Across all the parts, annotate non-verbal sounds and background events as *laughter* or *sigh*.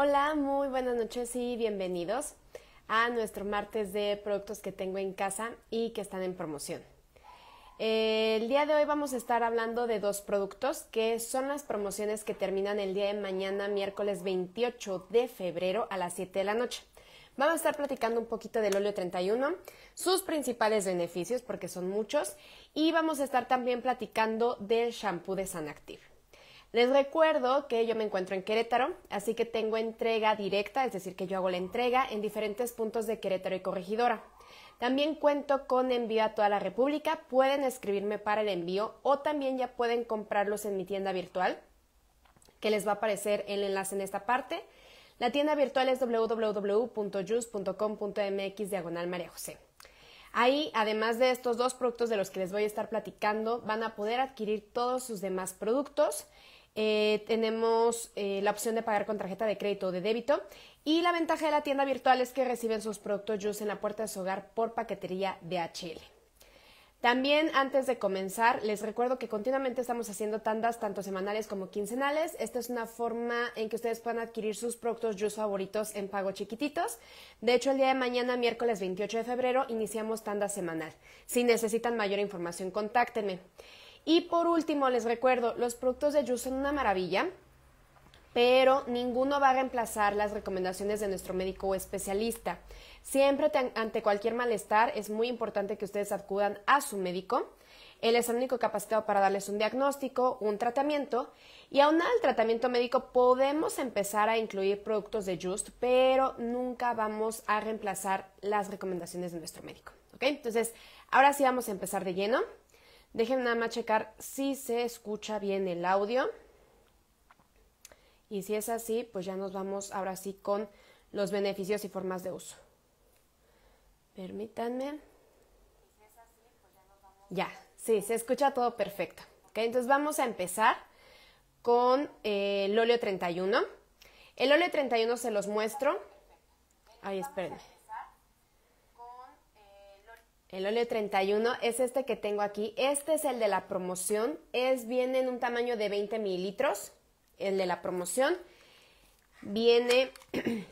Hola, muy buenas noches y bienvenidos a nuestro martes de productos que tengo en casa y que están en promoción. El día de hoy vamos a estar hablando de dos productos que son las promociones que terminan el día de mañana, miércoles 28 de febrero a las 7 de la noche. Vamos a estar platicando un poquito del óleo 31, sus principales beneficios, porque son muchos, y vamos a estar también platicando del shampoo de San Active. Les recuerdo que yo me encuentro en Querétaro, así que tengo entrega directa, es decir, que yo hago la entrega en diferentes puntos de Querétaro y Corregidora. También cuento con envío a toda la República, pueden escribirme para el envío o también ya pueden comprarlos en mi tienda virtual, que les va a aparecer el enlace en esta parte. La tienda virtual es www.jus.com.mx diagonal José. Ahí, además de estos dos productos de los que les voy a estar platicando, van a poder adquirir todos sus demás productos eh, tenemos eh, la opción de pagar con tarjeta de crédito o de débito y la ventaja de la tienda virtual es que reciben sus productos Juice en la puerta de su hogar por paquetería de hl También antes de comenzar, les recuerdo que continuamente estamos haciendo tandas tanto semanales como quincenales. Esta es una forma en que ustedes puedan adquirir sus productos Juice favoritos en pago chiquititos. De hecho, el día de mañana, miércoles 28 de febrero, iniciamos tanda semanal. Si necesitan mayor información, contáctenme. Y por último, les recuerdo, los productos de Just son una maravilla, pero ninguno va a reemplazar las recomendaciones de nuestro médico o especialista. Siempre ante cualquier malestar es muy importante que ustedes acudan a su médico. Él es el único capacitado para darles un diagnóstico, un tratamiento y aún al tratamiento médico podemos empezar a incluir productos de Just, pero nunca vamos a reemplazar las recomendaciones de nuestro médico. Okay, Entonces, ahora sí vamos a empezar de lleno. Dejen nada más checar si se escucha bien el audio. Y si es así, pues ya nos vamos ahora sí con los beneficios y formas de uso. Permítanme. Ya, sí, se escucha todo perfecto. ¿Okay? Entonces vamos a empezar con eh, el óleo 31. El óleo 31 se los muestro. Ay, espérenme. El óleo 31 es este que tengo aquí. Este es el de la promoción. Es, viene en un tamaño de 20 mililitros. El de la promoción. Viene *clears throat*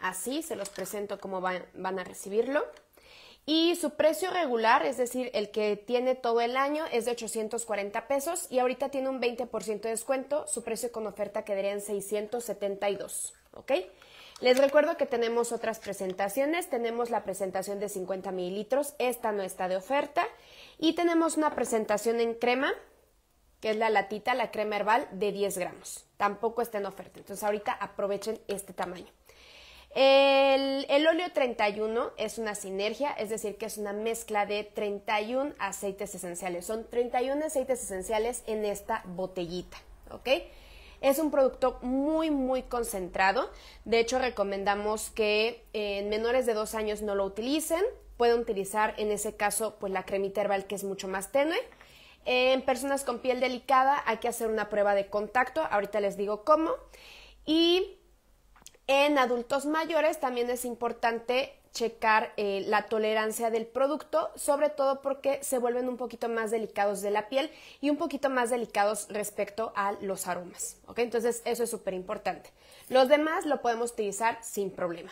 así. Se los presento cómo van, a recibirlo. Y su precio regular, es decir, el que tiene todo el año, es de 840 pesos y ahorita tiene un 20% de descuento. Su precio con oferta quedaría en 672, ¿ok? Les recuerdo que tenemos otras presentaciones. Tenemos la presentación de 50 mililitros, esta no está de oferta. Y tenemos una presentación en crema, que es la latita, la crema herbal de 10 gramos. Tampoco está en oferta. Entonces ahorita aprovechen este tamaño. El, el, óleo 31 es una sinergia, es decir, que es una mezcla de 31 aceites esenciales. Son 31 aceites esenciales en esta botellita, ¿ok? Es un producto muy, muy concentrado. De hecho, recomendamos que eh, en menores de dos años no lo utilicen. Pueden utilizar en ese caso pues la cremita herbal que es mucho más tenue. En personas con piel delicada hay que hacer una prueba de contacto, ahorita les digo cómo. Y en adultos mayores también es importante checar eh, la tolerancia del producto, sobre todo porque se vuelven un poquito más delicados de la piel y un poquito más delicados respecto a los aromas. ¿ok? Entonces eso es súper importante. Los demás lo podemos utilizar sin problema.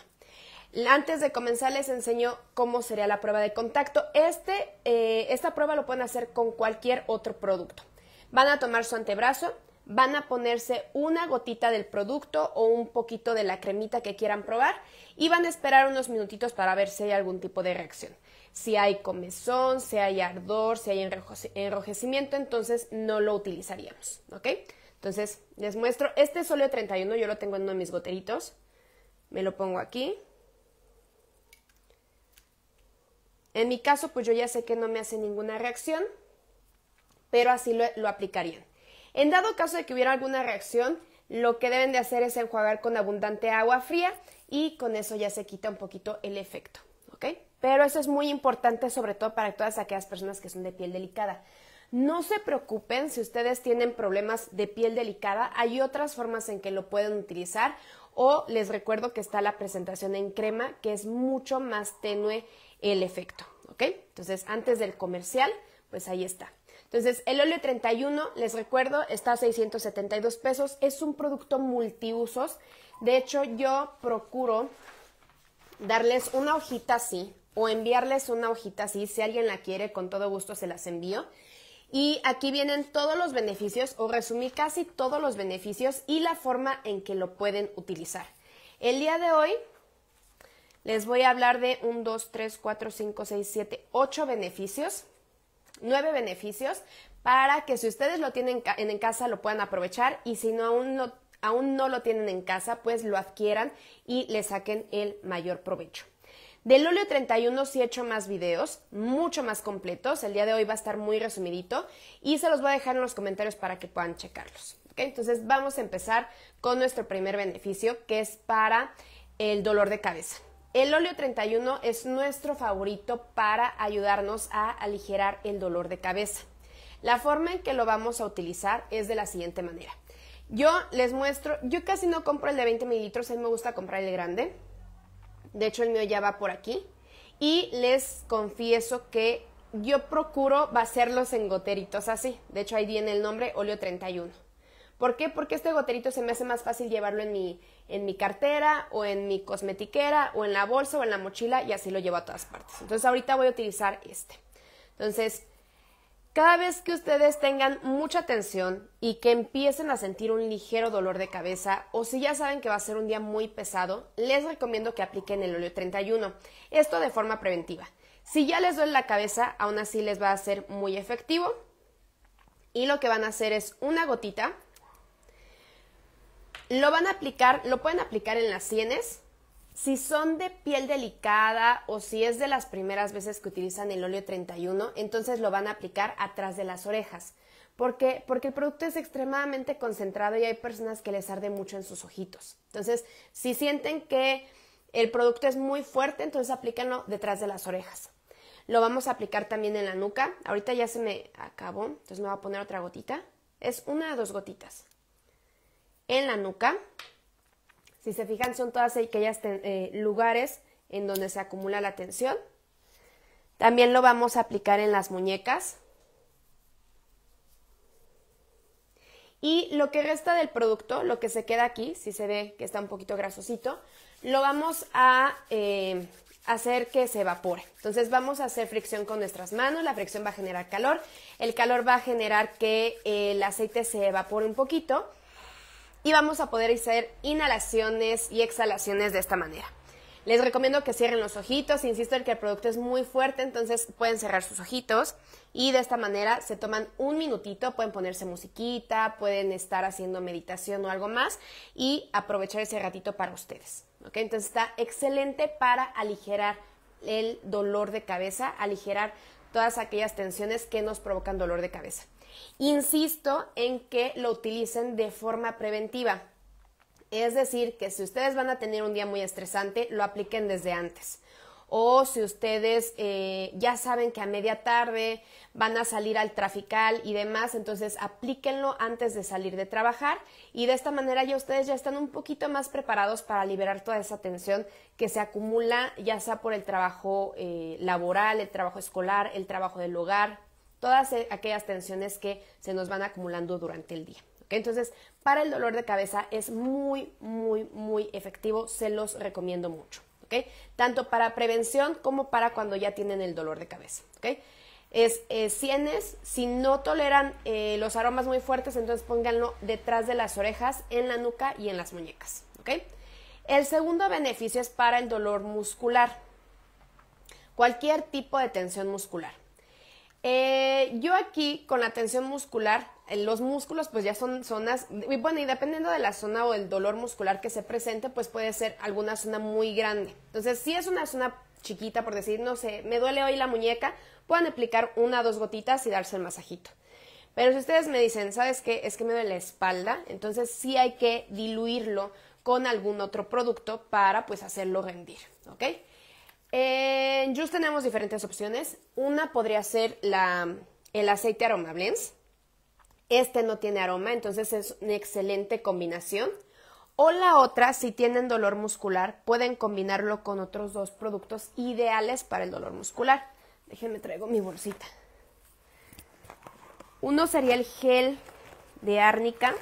Antes de comenzar les enseño cómo sería la prueba de contacto. Este, eh, esta prueba lo pueden hacer con cualquier otro producto. Van a tomar su antebrazo, van a ponerse una gotita del producto o un poquito de la cremita que quieran probar y van a esperar unos minutitos para ver si hay algún tipo de reacción. Si hay comezón, si hay ardor, si hay enrojecimiento, entonces no lo utilizaríamos, ¿ok? Entonces les muestro, este es 31 yo lo tengo en uno de mis goteritos, me lo pongo aquí. En mi caso, pues yo ya sé que no me hace ninguna reacción, pero así lo aplicarían. En dado caso de que hubiera alguna reacción, lo que deben de hacer es enjuagar con abundante agua fría y con eso ya se quita un poquito el efecto, ¿ok? Pero eso es muy importante sobre todo para todas aquellas personas que son de piel delicada. No se preocupen si ustedes tienen problemas de piel delicada, hay otras formas en que lo pueden utilizar o les recuerdo que está la presentación en crema que es mucho más tenue el efecto, ¿ok? Entonces antes del comercial, pues ahí está. Entonces, el óleo 31, les recuerdo, está a 672 pesos. Es un producto multiusos. De hecho, yo procuro darles una hojita así o enviarles una hojita así. Si alguien la quiere, con todo gusto se las envío. Y aquí vienen todos los beneficios, o resumí casi todos los beneficios y la forma en que lo pueden utilizar. El día de hoy les voy a hablar de un, 2, 3, 4, 5, 6, 7, 8 beneficios nueve beneficios para que si ustedes lo tienen en casa lo puedan aprovechar y si no aún, no lo tienen en casa, pues lo adquieran y le saquen el mayor provecho. Del óleo 31 sí he hecho más videos, mucho más completos. El día de hoy va a estar muy resumidito y se los voy a dejar en los comentarios para que puedan checarlos. Entonces vamos a empezar con nuestro primer beneficio que es para el dolor de cabeza. El óleo 31 es nuestro favorito para ayudarnos a aligerar el dolor de cabeza. La forma en que lo vamos a utilizar es de la siguiente manera. Yo les muestro, yo casi no compro el de 20 mililitros, a mí me gusta comprar el grande. De hecho, el mío ya va por aquí. Y les confieso que yo procuro vaciarlos en goteritos así. De hecho, ahí viene el nombre óleo 31. ¿Por qué? Porque este goterito se me hace más fácil llevarlo en mi, en mi cartera o en mi cosmetiquera o en la bolsa o en la mochila y así lo llevo a todas partes. Entonces ahorita voy a utilizar este. Entonces, cada vez que ustedes tengan mucha tensión y que empiecen a sentir un ligero dolor de cabeza o si ya saben que va a ser un día muy pesado, les recomiendo que apliquen el óleo 31. Esto de forma preventiva. Si ya les duele la cabeza, aún así les va a ser muy efectivo. Y lo que van a hacer es una gotita lo van a aplicar, lo pueden aplicar en las sienes. Si son de piel delicada o si es de las primeras veces que utilizan el óleo 31, entonces lo van a aplicar atrás de las orejas. ¿Por qué? Porque el producto es extremadamente concentrado y hay personas que les arde mucho en sus ojitos. Entonces, si sienten que el producto es muy fuerte, entonces aplíquenlo detrás de las orejas. Lo vamos a aplicar también en la nuca. Ahorita ya se me acabó, entonces me voy a poner otra gotita. Es una o dos gotitas en la nuca. Si se fijan, son todas aquellas eh, lugares en donde se acumula la tensión. También lo vamos a aplicar en las muñecas. Y lo que resta del producto, lo que se queda aquí, si se ve que está un poquito grasosito, lo vamos a eh, hacer que se evapore. Entonces vamos a hacer fricción con nuestras manos, la fricción va a generar calor, el calor va a generar que el aceite se evapore un poquito y vamos a poder hacer inhalaciones y exhalaciones de esta manera. Les recomiendo que cierren los ojitos, insisto en que el producto es muy fuerte, entonces pueden cerrar sus ojitos y de esta manera se toman un minutito, pueden ponerse musiquita, pueden estar haciendo meditación o algo más y aprovechar ese ratito para ustedes. ¿ok? Entonces está excelente para aligerar el dolor de cabeza, aligerar todas aquellas tensiones que nos provocan dolor de cabeza. Insisto en que lo utilicen de forma preventiva. Es decir, que si ustedes van a tener un día muy estresante, lo apliquen desde antes. O si ustedes eh, ya saben que a media tarde van a salir al trafical y demás, entonces aplíquenlo antes de salir de trabajar y de esta manera ya ustedes ya están un poquito más preparados para liberar toda esa tensión que se acumula ya sea por el trabajo eh, laboral, el trabajo escolar, el trabajo del hogar, todas e, aquellas tensiones que se nos van acumulando durante el día. Entonces, para el dolor de cabeza es muy, muy, muy efectivo, se los recomiendo mucho. Tanto para prevención como para cuando ya tienen el dolor de cabeza. es eh, sienes. Si no toleran eh, los aromas muy fuertes, entonces pónganlo detrás de las orejas, en la nuca y en las muñecas. El segundo beneficio es para el dolor muscular. Cualquier tipo de tensión muscular. Eh, yo aquí con la tensión muscular, eh, los músculos pues ya son zonas, y bueno, y dependiendo de la zona o el dolor muscular que se presente, pues puede ser alguna zona muy grande. Entonces, si es una zona chiquita, por decir, no sé, me duele hoy la muñeca, pueden aplicar una o dos gotitas y darse el masajito. Pero si ustedes me dicen, ¿sabes qué? Es que me duele la espalda, entonces sí hay que diluirlo con algún otro producto para pues hacerlo rendir, ¿ok? En just tenemos diferentes opciones. Una podría ser el aceite aroma blends. Este no tiene aroma, entonces es una excelente combinación. O la otra, si tienen dolor muscular, pueden combinarlo con otros dos productos ideales para el dolor muscular. Déjenme traigo mi bolsita. Uno sería el gel de árnica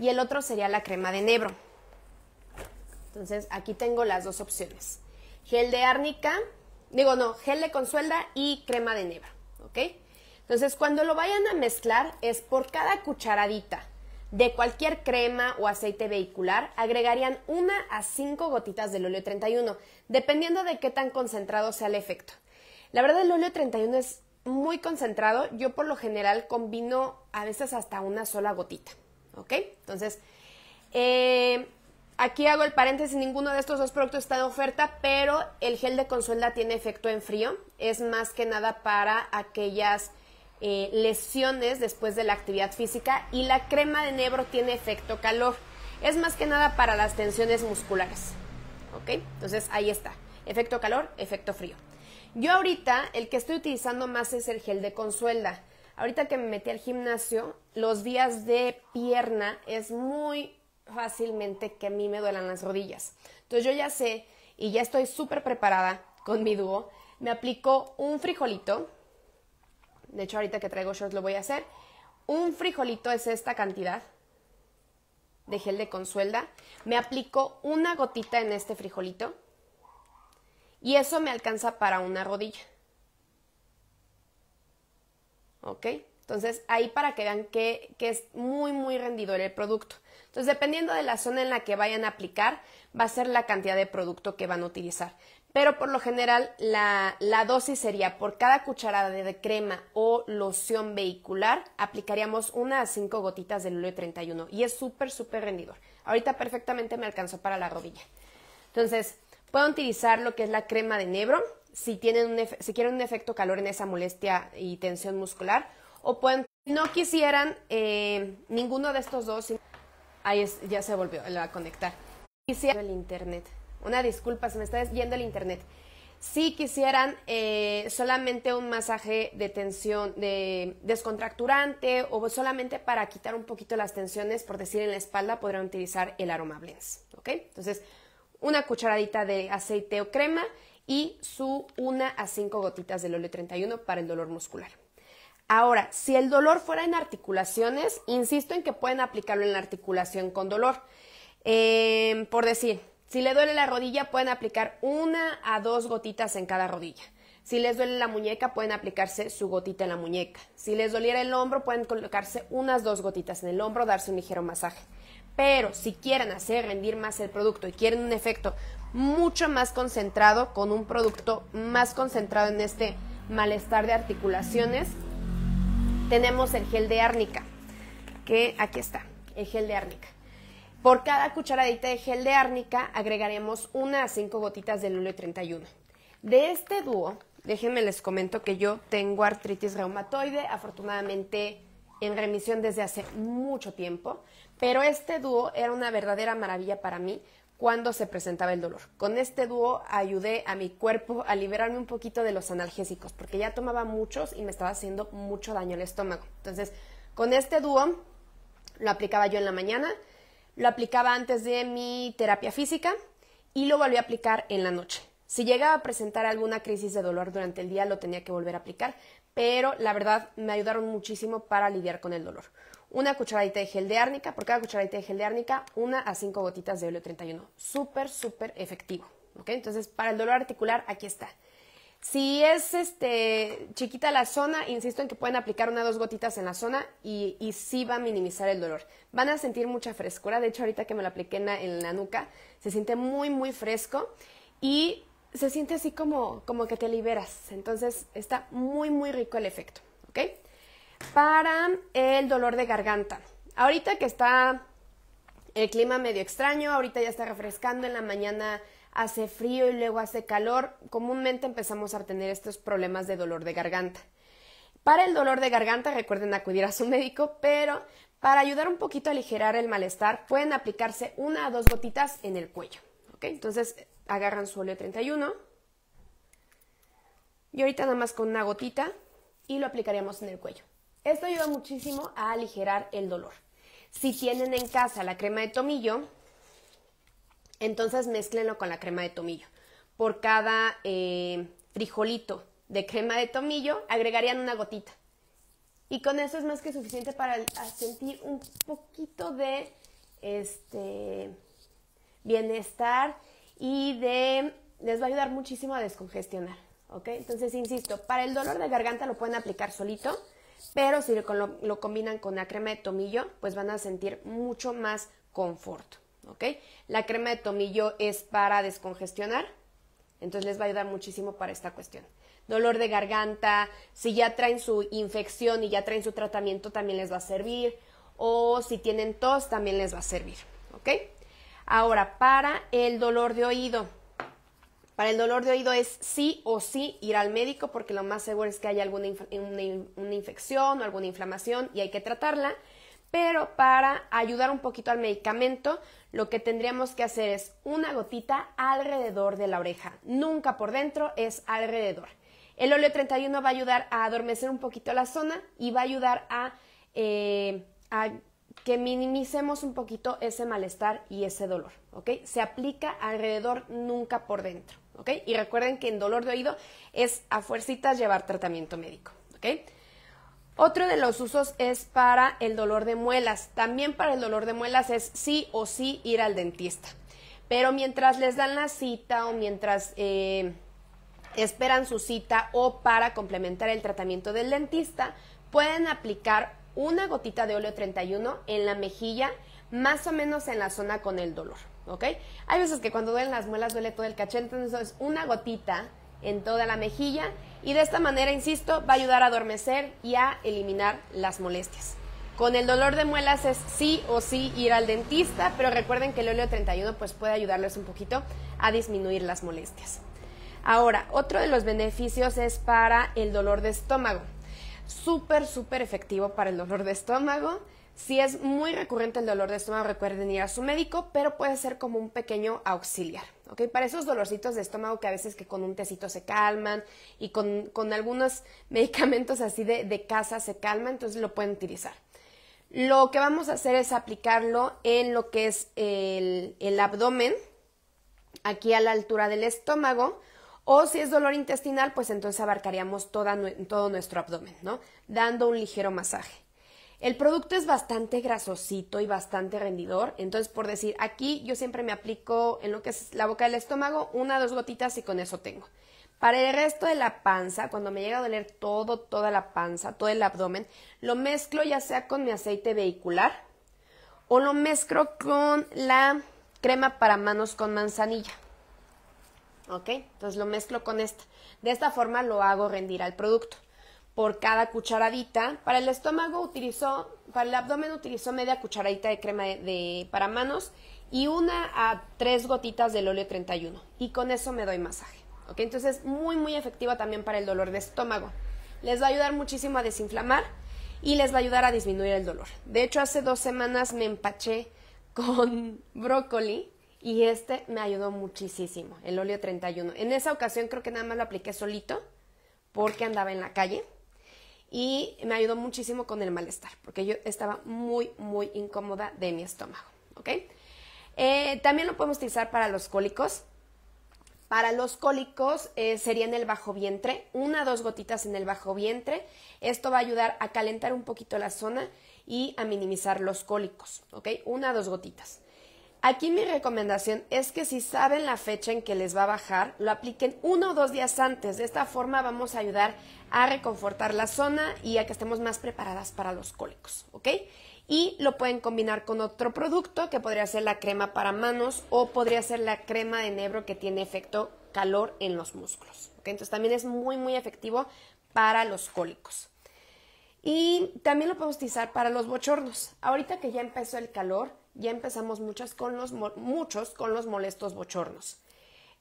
y el otro sería la crema de enebro. Entonces, aquí tengo las dos opciones gel de árnica, digo no, gel de consuelda y crema de neva, ¿ok? Entonces, cuando lo vayan a mezclar, es por cada cucharadita de cualquier crema o aceite vehicular, agregarían una a cinco gotitas del óleo 31, dependiendo de qué tan concentrado sea el efecto. La verdad, el óleo 31 es muy concentrado. Yo, por lo general, combino a veces hasta una sola gotita, ¿ok? Entonces, eh, Aquí hago el paréntesis, ninguno de estos dos productos está en oferta, pero el gel de consuelda tiene efecto en frío. Es más que nada para aquellas eh, lesiones después de la actividad física y la crema de nebro tiene efecto calor. Es más que nada para las tensiones musculares. ¿Ok? Entonces ahí está. Efecto calor, efecto frío. Yo ahorita el que estoy utilizando más es el gel de consuelda. Ahorita que me metí al gimnasio, los días de pierna es muy fácilmente que a mí me duelan las rodillas. Entonces yo ya sé y ya estoy súper preparada con mi dúo. Me aplico un frijolito. De hecho, ahorita que traigo shorts lo voy a hacer. Un frijolito es esta cantidad de gel de consuelda. Me aplico una gotita en este frijolito. Y eso me alcanza para una rodilla. ¿Ok? Entonces ahí para que vean que, es muy muy rendidor el producto. Entonces dependiendo de la zona en la que vayan a aplicar va a ser la cantidad de producto que van a utilizar. Pero por lo general la, dosis sería por cada cucharada de crema o loción vehicular aplicaríamos una a cinco gotitas del óleo 31 y es súper súper rendidor. Ahorita perfectamente me alcanzó para la rodilla. Entonces puedo utilizar lo que es la crema de nebro si, si quieren un efecto calor en esa molestia y tensión muscular o pueden no quisieran eh, ninguno de estos dos. Ahí ya se volvió a conectar. Quisiera el internet. Una disculpa, se me está yendo el internet. Si quisieran eh, solamente un masaje de tensión, de descontracturante o solamente para quitar un poquito las tensiones, por decir en la espalda, podrán utilizar el aroma blends. ¿Ok? Entonces, una cucharadita de aceite o crema y su una a cinco gotitas del óleo 31 para el dolor muscular. Ahora, si el dolor fuera en articulaciones, insisto en que pueden aplicarlo en la articulación con dolor. Em, por decir, si le duele la rodilla, pueden aplicar una a dos gotitas en cada rodilla. Si les duele la muñeca, pueden aplicarse su gotita en la muñeca. Si les doliera el hombro, pueden colocarse unas dos gotitas en el hombro, darse un ligero masaje. Pero si quieren hacer rendir más el producto y quieren un efecto mucho más concentrado, con un producto más concentrado en este malestar de articulaciones, tenemos el gel de árnica, que aquí está, el gel de árnica. Por cada cucharadita de gel de árnica agregaremos una a cinco gotitas del óleo 31. De este dúo, déjenme les comento que yo tengo artritis reumatoide, afortunadamente en remisión desde hace mucho tiempo, pero este dúo era una verdadera maravilla para mí cuando se presentaba el dolor. Con este dúo ayudé a mi cuerpo a liberarme un poquito de los analgésicos, porque ya tomaba muchos y me estaba haciendo mucho daño al estómago. Entonces, con este dúo lo aplicaba yo en la mañana, lo aplicaba antes de mi terapia física y lo volví a aplicar en la noche. Si llegaba a presentar alguna crisis de dolor durante el día, lo tenía que volver a aplicar, pero la verdad me ayudaron muchísimo para lidiar con el dolor una cucharadita de gel de árnica, por cada cucharadita de gel de árnica, una a cinco gotitas de óleo 31. Súper, súper efectivo. ¿ok? Entonces, para el dolor articular, aquí está. Si es este, chiquita la zona, insisto en que pueden aplicar una dos gotitas en la zona y, y sí va a minimizar el dolor. Van a sentir mucha frescura. De hecho, ahorita que me lo apliqué en la, nuca, se siente muy, muy fresco y se siente así como, como que te liberas. Entonces, está muy, muy rico el efecto. ¿Ok? para el dolor de garganta. Ahorita que está el clima medio extraño, ahorita ya está refrescando, en la mañana hace frío y luego hace calor, comúnmente empezamos a tener estos problemas de dolor de garganta. Para el dolor de garganta recuerden acudir a su médico, pero para ayudar un poquito a aligerar el malestar pueden aplicarse una o dos gotitas en el cuello. Entonces agarran su óleo 31 y ahorita nada más con una gotita y lo aplicaríamos en el cuello. Esto ayuda muchísimo a aligerar el dolor. Si tienen en casa la crema de tomillo, entonces mezclenlo con la crema de tomillo. Por cada eh, frijolito de crema de tomillo agregarían una gotita. Y con eso es más que suficiente para sentir un poquito de este, bienestar y de, les va a ayudar muchísimo a descongestionar. Entonces, insisto, para el dolor de garganta lo pueden aplicar solito pero si lo, combinan con la crema de tomillo, pues van a sentir mucho más confort. ¿ok? La crema de tomillo es para descongestionar, entonces les va a ayudar muchísimo para esta cuestión. Dolor de garganta, si ya traen su infección y ya traen su tratamiento, también les va a servir. O si tienen tos, también les va a servir. ¿Ok? Ahora, para el dolor de oído, para el dolor de oído es sí o sí ir al médico porque lo más seguro es que haya alguna una, infección o alguna inflamación y hay que tratarla. Pero para ayudar un poquito al medicamento, lo que tendríamos que hacer es una gotita alrededor de la oreja. Nunca por dentro, es alrededor. El óleo 31 va a ayudar a adormecer un poquito la zona y va a ayudar a, eh, a que minimicemos un poquito ese malestar y ese dolor. ¿ok? Se aplica alrededor, nunca por dentro. Y recuerden que en dolor de oído es a fuercitas llevar tratamiento médico, Otro de los usos es para el dolor de muelas. También para el dolor de muelas es sí o sí ir al dentista. Pero mientras les dan la cita o mientras eh, esperan su cita o para complementar el tratamiento del dentista, pueden aplicar una gotita de óleo 31 en la mejilla, más o menos en la zona con el dolor. Hay veces que cuando duelen las muelas duele todo el cachete, entonces una gotita en toda la mejilla y de esta manera, insisto, va a ayudar a adormecer y a eliminar las molestias. Con el dolor de muelas es sí o sí ir al dentista, pero recuerden que el óleo 31 pues puede ayudarles un poquito a disminuir las molestias. Ahora, otro de los beneficios es para el dolor de estómago. Súper, súper efectivo para el dolor de estómago. Si es muy recurrente el dolor de estómago, recuerden ir a su médico, pero puede ser como un pequeño auxiliar. ¿ok? Para esos dolorcitos de estómago que a veces que con un tecito se calman y con, algunos *laughs* medicamentos así de, casa se calman, entonces lo pueden utilizar. Lo que vamos a hacer es aplicarlo en lo que es el, abdomen, aquí a la altura del estómago, o si es dolor intestinal, pues entonces abarcaríamos toda, todo nuestro abdomen, ¿no? Dando un ligero masaje. El producto es bastante grasosito y bastante rendidor, entonces por decir, aquí yo siempre me aplico en lo que es la boca del estómago una o dos gotitas y con eso tengo. Para el resto de la panza, cuando me llega a doler todo, toda la panza, todo el abdomen, lo mezclo ya sea con mi aceite vehicular o lo mezclo con la crema para manos con manzanilla. ¿Ok? Entonces lo mezclo con esta. De esta forma lo hago rendir al producto por cada cucharadita. Para el estómago utilizó, para el abdomen utilizó media cucharadita de crema de, para manos y una a tres gotitas del óleo 31. Y con eso me doy masaje. ¿ok? Entonces muy muy efectiva también para el dolor de estómago. Les va a ayudar muchísimo a desinflamar y les va a ayudar a disminuir el dolor. De hecho, hace dos semanas me empaché con *laughs* brócoli y este me ayudó muchísimo, el óleo 31. En esa ocasión creo que nada más lo apliqué solito porque andaba en la calle y me ayudó muchísimo con el malestar, porque yo estaba muy, muy incómoda de mi estómago, ¿ok? Eh, también lo podemos utilizar para los cólicos. Para los cólicos eh, sería en el bajo vientre, una o dos gotitas en el bajo vientre. Esto va a ayudar a calentar un poquito la zona y a minimizar los cólicos, ¿ok? Una o dos gotitas. Aquí mi recomendación es que si saben la fecha en que les va a bajar, lo apliquen uno o dos días antes. De esta forma vamos a ayudar a reconfortar la zona y a que estemos más preparadas para los cólicos, ¿ok? Y lo pueden combinar con otro producto que podría ser la crema para manos o podría ser la crema de enebro que tiene efecto calor en los músculos, Entonces también es muy, muy efectivo para los cólicos. Y también lo podemos utilizar para los bochornos. Ahorita que ya empezó el calor, ya empezamos con los, muchos con los molestos bochornos.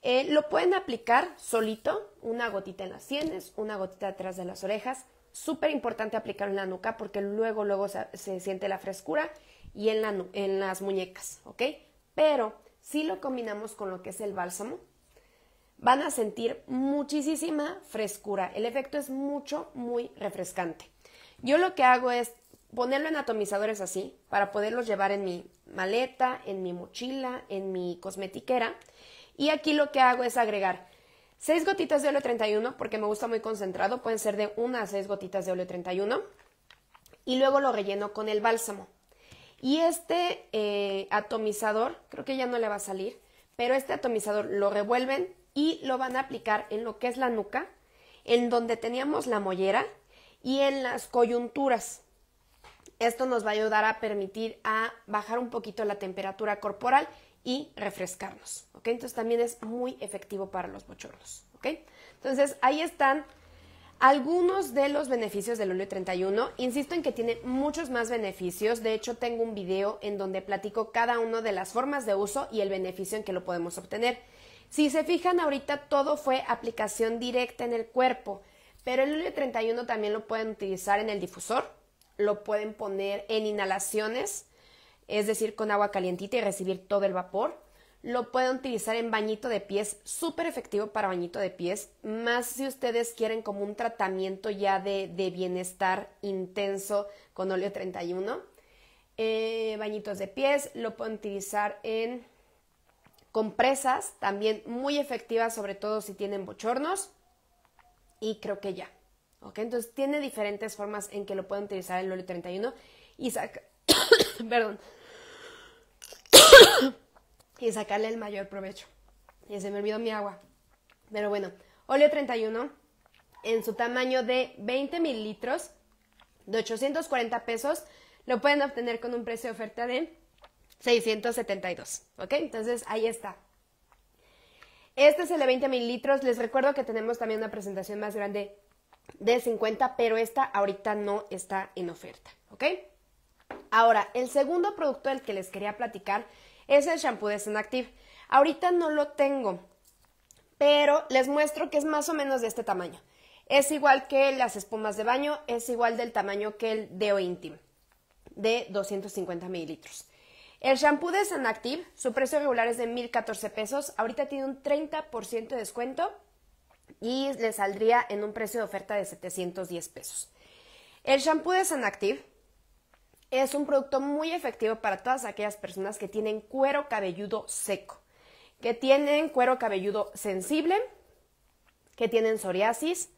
Eh, lo pueden aplicar solito, una gotita en las sienes, una gotita atrás de las orejas. Súper importante aplicarlo en la nuca porque luego, luego se, siente la frescura y en, en las muñecas, ¿ok? Pero si lo combinamos con lo que es el bálsamo, van a sentir muchísima frescura. El efecto es mucho, muy refrescante. Yo lo que hago es ponerlo en atomizadores así para poderlos llevar en mi maleta, en mi mochila, en mi cosmetiquera. Y aquí lo que hago es agregar 6 gotitas de óleo 31 porque me gusta muy concentrado, pueden ser de 1 a 6 gotitas de óleo 31 y luego lo relleno con el bálsamo. Y este eh, atomizador, creo que ya no le va a salir, pero este atomizador lo revuelven y lo van a aplicar en lo que es la nuca, en donde teníamos la mollera y en las coyunturas, esto nos va a ayudar a permitir a bajar un poquito la temperatura corporal y refrescarnos, ¿ok? Entonces también es muy efectivo para los bochornos, ¿ok? Entonces ahí están algunos de los beneficios del óleo 31, insisto en que tiene muchos más beneficios, de hecho tengo un video en donde platico cada una de las formas de uso y el beneficio en que lo podemos obtener. Si se fijan ahorita todo fue aplicación directa en el cuerpo, pero el óleo 31 también lo pueden utilizar en el difusor, lo pueden poner en inhalaciones, es decir, con agua calientita y recibir todo el vapor. Lo pueden utilizar en bañito de pies, súper efectivo para bañito de pies, más si ustedes quieren como un tratamiento ya de, bienestar intenso con óleo 31. Eh, bañitos de pies, lo pueden utilizar en compresas, también muy efectivas, sobre todo si tienen bochornos. Y creo que ya. ¿ok? Entonces tiene diferentes formas en que lo pueden utilizar el óleo 31 y *coughs* perdón. *coughs* y sacarle el mayor provecho. Y se me olvidó mi agua. Pero bueno, óleo 31 en su tamaño de 20 mililitros de 840 pesos lo pueden obtener con un precio de oferta de 672, ¿ok? Entonces ahí está. Este es el de 20 mililitros. Les recuerdo que tenemos también una presentación más grande de 50, pero esta ahorita no está en oferta, ¿ok? Ahora, el segundo producto del que les quería platicar es el shampoo de Active. Ahorita no lo tengo, pero les muestro que es más o menos de este tamaño. Es igual que las espumas de baño, es igual del tamaño que el Deo Intim, de 250 mililitros. El shampoo de Active, su precio regular es de 1.014 pesos, ahorita tiene un 30% de descuento y le saldría en un precio de oferta de 710 pesos. El shampoo de Sanactive es un producto muy efectivo para todas aquellas personas que tienen cuero cabelludo seco, que tienen cuero cabelludo sensible, que tienen psoriasis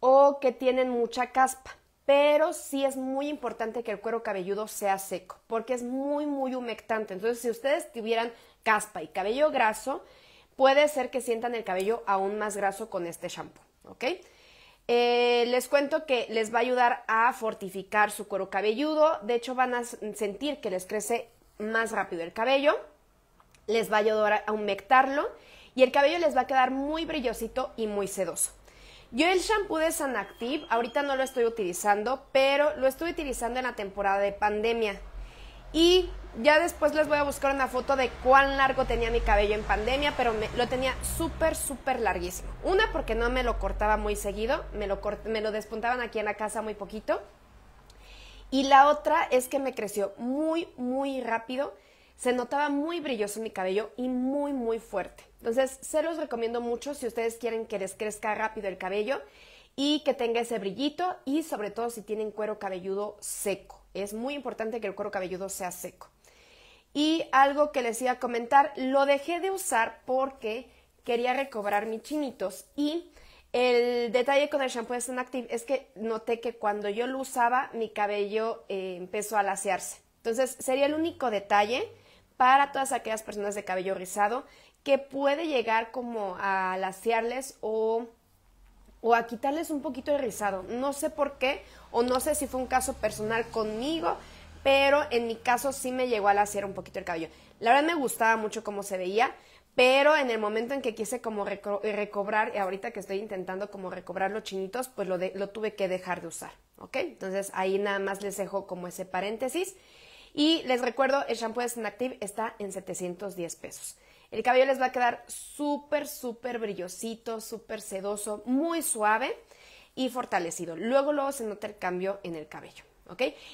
o que tienen mucha caspa. Pero sí es muy importante que el cuero cabelludo sea seco porque es muy, muy humectante. Entonces, si ustedes tuvieran caspa y cabello graso, puede ser que sientan el cabello aún más graso con este shampoo, ¿ok? Eh, les cuento que les va a ayudar a fortificar su cuero cabelludo, de hecho van a sentir que les crece más rápido el cabello, les va a ayudar a humectarlo y el cabello les va a quedar muy brillosito y muy sedoso. Yo el shampoo de Sanactive ahorita no lo estoy utilizando, pero lo estoy utilizando en la temporada de pandemia. Y ya después les voy a buscar una foto de cuán largo tenía mi cabello en pandemia, pero lo tenía súper, súper larguísimo. Una porque no me lo cortaba muy seguido, me lo, me lo despuntaban aquí en la casa muy poquito. Y la otra es que me creció muy, muy rápido. Se notaba muy brilloso mi cabello y muy, muy fuerte. Entonces, se los recomiendo mucho si ustedes quieren que les crezca rápido el cabello y que tenga ese brillito y sobre todo si tienen cuero cabelludo seco. Es muy importante que el cuero cabelludo sea seco. Y algo que les iba a comentar, lo dejé de usar porque quería recobrar mis chinitos. Y el detalle con el shampoo de Sun Active es que noté que cuando yo lo usaba, mi cabello eh, empezó a lasearse. Entonces, sería el único detalle para todas aquellas personas de cabello rizado que puede llegar como a lasearles o, o a quitarles un poquito de rizado. No sé por qué, o no sé si fue un caso personal conmigo pero en mi caso sí me llegó a lacer un poquito el cabello. La verdad me gustaba mucho cómo se veía, pero en el momento en que quise como eh, recobrar, y ahorita que estoy intentando como recobrar los chinitos, pues lo, tuve que dejar de usar, ¿ok? Entonces ahí nada más les dejo como ese paréntesis. Y les recuerdo, el shampoo de Active está en 710 pesos. El cabello les va a quedar súper, súper brillosito, súper sedoso, muy suave y fortalecido. Luego, luego se nota el cambio en el cabello.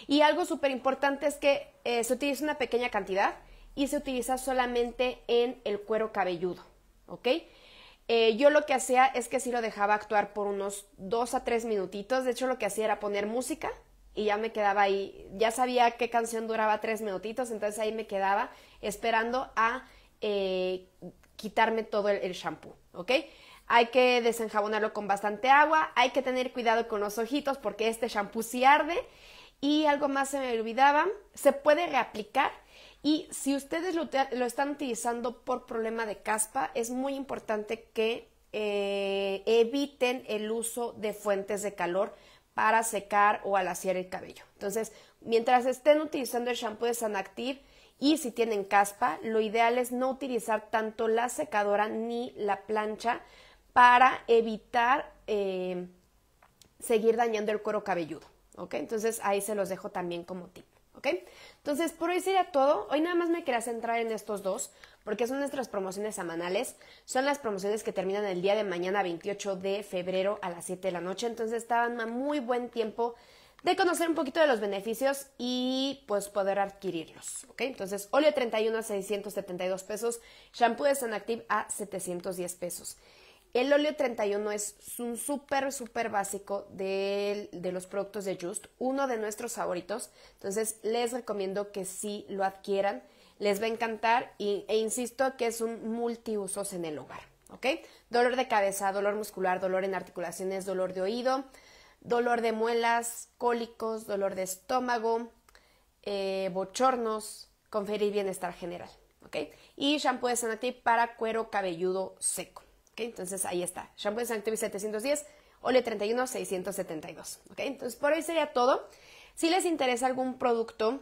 Y algo súper importante es que eh, se utiliza una pequeña cantidad y se utiliza solamente en el cuero cabelludo, ¿ok? Eh, yo lo que hacía es que si lo dejaba actuar por unos 2 a 3 minutitos, de hecho lo que hacía era poner música y ya me quedaba ahí, ya sabía qué canción duraba 3 minutitos, entonces ahí me quedaba esperando a eh, quitarme todo el, champú. shampoo, hay que desenjabonarlo con bastante agua, hay que tener cuidado con los ojitos porque este shampoo sí arde y algo más se me olvidaba, se puede reaplicar y si ustedes lo, están utilizando por problema de caspa, es muy importante que eh, eviten el uso de fuentes de calor para secar o alaciar el cabello. Entonces, mientras estén utilizando el shampoo de Sanactiv y si tienen caspa, lo ideal es no utilizar tanto la secadora ni la plancha para evitar eh, seguir dañando el cuero cabelludo. Entonces ahí se los dejo también como tip, ¿ok? Entonces por hoy sería todo. Hoy nada más me quería centrar en estos dos porque son nuestras promociones semanales. Son las promociones que terminan el día de mañana 28 de febrero a las 7 de la noche. Entonces estaban a muy buen tiempo de conocer un poquito de los beneficios y pues poder adquirirlos, ¿ok? Entonces, óleo 31 a 672 pesos, shampoo de Active a 710 pesos. El óleo 31 es un súper, súper básico de, los productos de Just, uno de nuestros favoritos. Entonces les recomiendo que sí lo adquieran, les va a encantar e insisto que es un multiusos en el hogar. ¿Ok? Dolor de cabeza, dolor muscular, dolor en articulaciones, dolor de oído, dolor de muelas, cólicos, dolor de estómago, eh, bochornos, conferir bienestar general. ¿Ok? Y shampoo de sanatip para cuero cabelludo seco. Entonces ahí está, shampoo de Sanctuary 710, Ole 31 672, ¿okay? Entonces por hoy sería todo. Si les interesa algún producto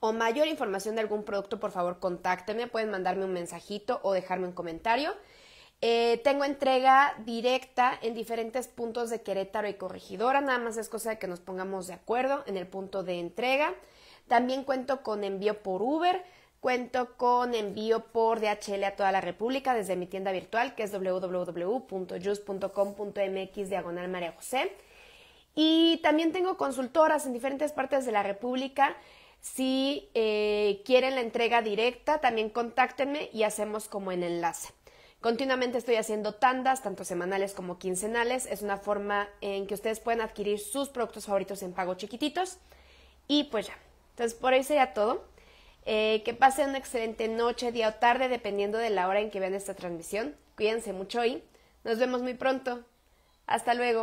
o mayor información de algún producto, por favor contáctenme, pueden mandarme un mensajito o dejarme un comentario. Eh, tengo entrega directa en diferentes puntos de Querétaro y Corregidora, nada más es cosa de que nos pongamos de acuerdo en el punto de entrega. También cuento con envío por Uber. Cuento con envío por DHL a toda la República desde mi tienda virtual que es www.jus.com.mx diagonal José. Y también tengo consultoras en diferentes partes de la República. Si eh, quieren la entrega directa, también contáctenme y hacemos como en enlace. Continuamente estoy haciendo tandas, tanto semanales como quincenales. Es una forma en que ustedes pueden adquirir sus productos favoritos en pago chiquititos. Y pues ya. Entonces por ahí sería todo. Eh, que pasen una excelente noche, día o tarde, dependiendo de la hora en que vean esta transmisión. Cuídense mucho y nos vemos muy pronto. Hasta luego.